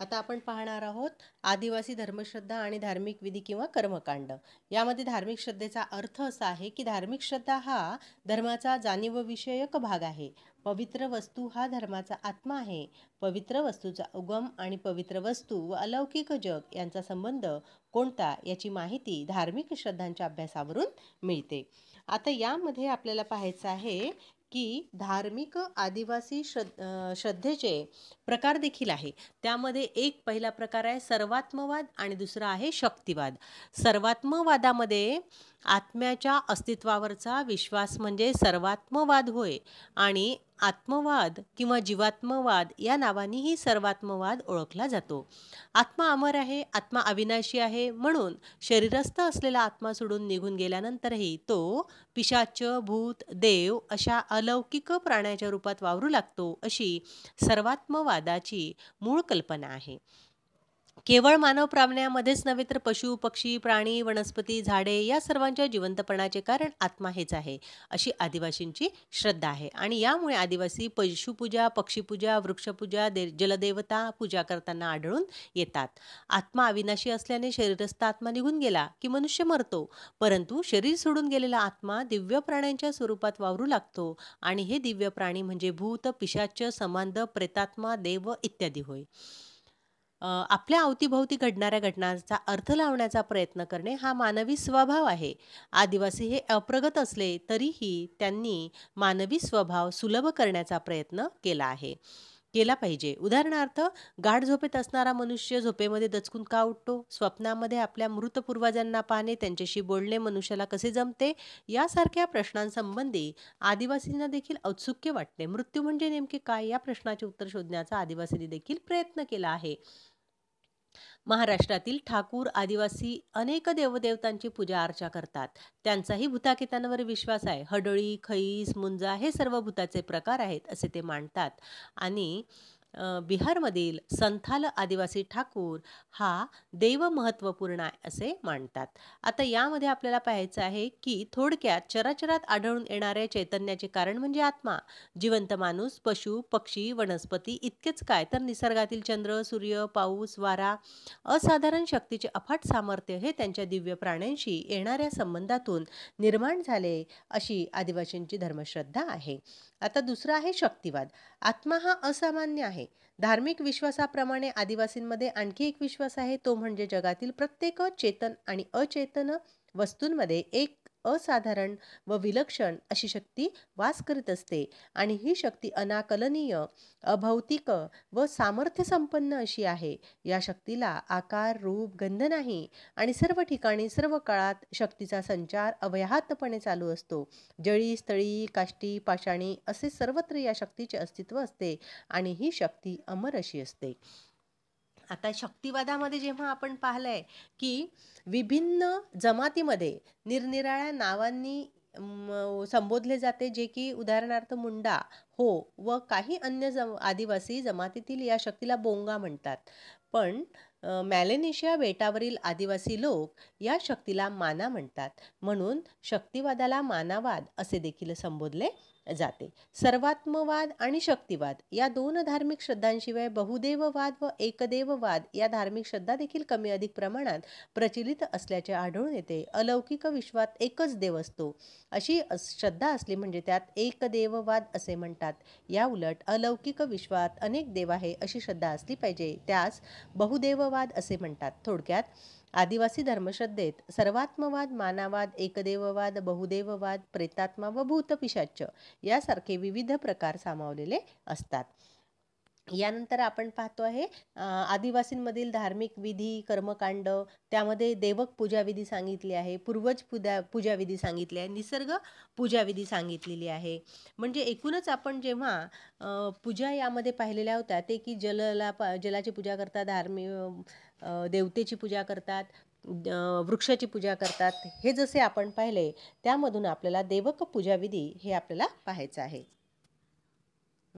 आता आपण पाहणार आहोत आदिवासी धर्मश्रद्धा आणि धार्मिक विधी किंवा कर्मकांड यामध्ये धार्मिक श्रद्धेचा अर्थ असा आहे की धार्मिक श्रद्धा हा धर्माचा जाणीवविषयक भाग आहे पवित्र वस्तू हा धर्माचा आत्मा आहे पवित्र वस्तूचा उगम आणि पवित्र वस्तू व अलौकिक जग यांचा संबंध कोणता याची माहिती धार्मिक श्रद्धांच्या अभ्यासावरून मिळते आता यामध्ये आपल्याला पाहायचं आहे की धार्मिक आदिवासी श्रद् श्रद्धेचे प्रकार देखील आहे त्यामध्ये एक पहिला प्रकार आहे सर्वात्मवाद आणि दुसरा आहे शक्तिवाद सर्वात्मवादामध्ये आत्म्याच्या अस्तित्वावरचा विश्वास म्हणजे सर्वात्मवाद होय आणि आत्मवाद किंवा जीवात्मवाद या नावानेही सर्वात्मवाद ओळखला जातो आत्मा अमर आहे आत्मा अविनाशी आहे म्हणून शरीरस्थ असलेला आत्मा सोडून निघून गेल्यानंतरही तो पिशाच भूत देव अशा अलौकिक प्राण्याच्या रूपात वावरू लागतो अशी सर्वात्मवादाची मूळ कल्पना आहे केवळ मानव प्राण्यामध्येच नव्हे तर पशु पक्षी प्राणी वनस्पती झाडे या सर्वांच्या जिवंतपणाचे कारण आत्मा हेच आहे अशी आदिवासींची श्रद्धा आहे आणि यामुळे आदिवासी पशुपूजा पक्षीपूजा वृक्षपूजा दे जलदेवता पूजा करताना आढळून येतात आत्मा अविनाशी असल्याने शरीरस्थ आत्मा निघून गेला की मनुष्य मरतो परंतु शरीर सोडून गेलेला आत्मा दिव्य प्राण्यांच्या स्वरूपात वावरू लागतो आणि हे दिव्य प्राणी म्हणजे भूत पिशाच समांध प्रेतात्मा देव इत्यादी होय आपल्या अवतीभोवती घडणाऱ्या घटनांचा अर्थ लावण्याचा प्रयत्न करणे हा मानवी स्वभाव आहे. आदिवासी हे अप्रगत असले तरीही त्यांनी मानवी स्वभाव सुलभ करण्याचा प्रयत्न केला आहे. केला पाहिजे उदाहरणार्थ गाढ झोपेत असणारा मनुष्य झोपेमध्ये दचकून का उठतो स्वप्नामध्ये आपल्या मृत पूर्वजांना पाहणे त्यांच्याशी बोलणे मनुष्याला कसे जमते यासारख्या प्रश्नांसंबंधी आदिवासींना देखील औत्सुक्य वाटते मृत्यू म्हणजे नेमके काय या प्रश्नाचे उत्तर शोधण्याचा आदिवासींनी देखील प्रयत्न केला आहे महाराष्ट्रातील ठाकूर आदिवासी अनेक देवदेवतांची पूजा अर्चा करतात त्यांचाही भूताकेतांवर विश्वास आहे हडळी खईस मुंजा हे सर्व भूताचे प्रकार आहेत असे ते मांडतात आणि बिहारमधील संथाल आदिवासी ठाकूर हा देव महत्त्वपूर्ण आहे असे मानतात आता यामध्ये आपल्याला पाहायचं आहे की थोडक्यात चराचरात आढळून येणाऱ्या चैतन्याचे कारण म्हणजे आत्मा जिवंत माणूस पशु पक्षी वनस्पती इतकेच काय तर निसर्गातील चंद्र सूर्य पाऊस वारा असाधारण शक्तीचे अफाट सामर्थ्य हे त्यांच्या दिव्य प्राण्यांशी येणाऱ्या संबंधातून निर्माण झाले अशी आदिवासींची धर्मश्रद्धा आहे आता दुसरा आहे शक्तिवाद आत्मा हा असामान्य आहे धार्मिक विश्वासाप्रमाणे आदिवासींमध्ये आणखी एक विश्वास आहे तो म्हणजे जगातील प्रत्येक चेतन आणि अचेतन वस्तूंमध्ये एक असाधारण व विलक्षण अशी शक्ती वास करीत असते आणि ही शक्ती अनाकलनीय अभौतिक व सामर्थ्यसंपन्न अशी आहे या शक्तीला आकार रूप गंध नाही आणि सर्व ठिकाणी सर्व काळात शक्तीचा संचार अवयाहतपणे चालू असतो जळी स्थळी काष्टी पाषाणी असे सर्वत्र या शक्तीचे अस्तित्व असते आणि ही शक्ती अमर अशी असते आता शक्तिवादामध्ये जेव्हा आपण पाहिलं आहे की विभिन्न जमातीमध्ये निरनिराळ्या नावांनी संबोधले जाते जे की उदाहरणार्थ मुंडा हो व काही अन्य जम आदिवासी जमातीतील या शक्तीला बोंगा म्हणतात पण मॅलेनेशिया बेटावरील आदिवासी लोक या शक्तीला माना म्हणतात म्हणून शक्तिवादाला मानावाद असे देखील संबोधले जाते सर्वात्मवाद आणि शक्तिवाद या दोन धार्मिक श्रद्धांशिवाय बहुदेववाद व एकदेववाद या धार्मिक श्रद्धा देखील कमी अधिक प्रमाणात प्रचलित असल्याचे आढळून येते अलौकिक विश्वात एकच देव असतो अशी श्रद्धा असली म्हणजे त्यात एकदेववाद असे म्हणतात या उलट अलौकिक विश्वात अनेक देव आहे अशी श्रद्धा असली पाहिजे त्यास बहुदेववाद असे म्हणतात थोडक्यात आदिवासी धर्मश्रद्धेत सर्वात्मवाद मानावाद एकदेववाद बहुदेववाद प्रेतात्मा व भूतपिशाच्च यासारखे विविध प्रकार सामावलेले असतात यानंतर आपण पाहतो आहे आदिवासींमधील धार्मिक विधी कर्मकांड त्यामध्ये देवक पूजाविधी सांगितली आहे पूर्वज पूजा पूजाविधी सांगितली आहे निसर्ग पूजाविधी सांगितलेली आहे म्हणजे एकूणच आपण जेव्हा पूजा यामध्ये पाहिलेल्या होत्या ते की जलला जलाची पूजा करतात धार्मिक देवतेची पूजा करतात वृक्षाची पूजा करतात हे जसे आपण पाहिले त्यामधून आपल्याला देवक पूजाविधी हे आपल्याला पाहायचं आहे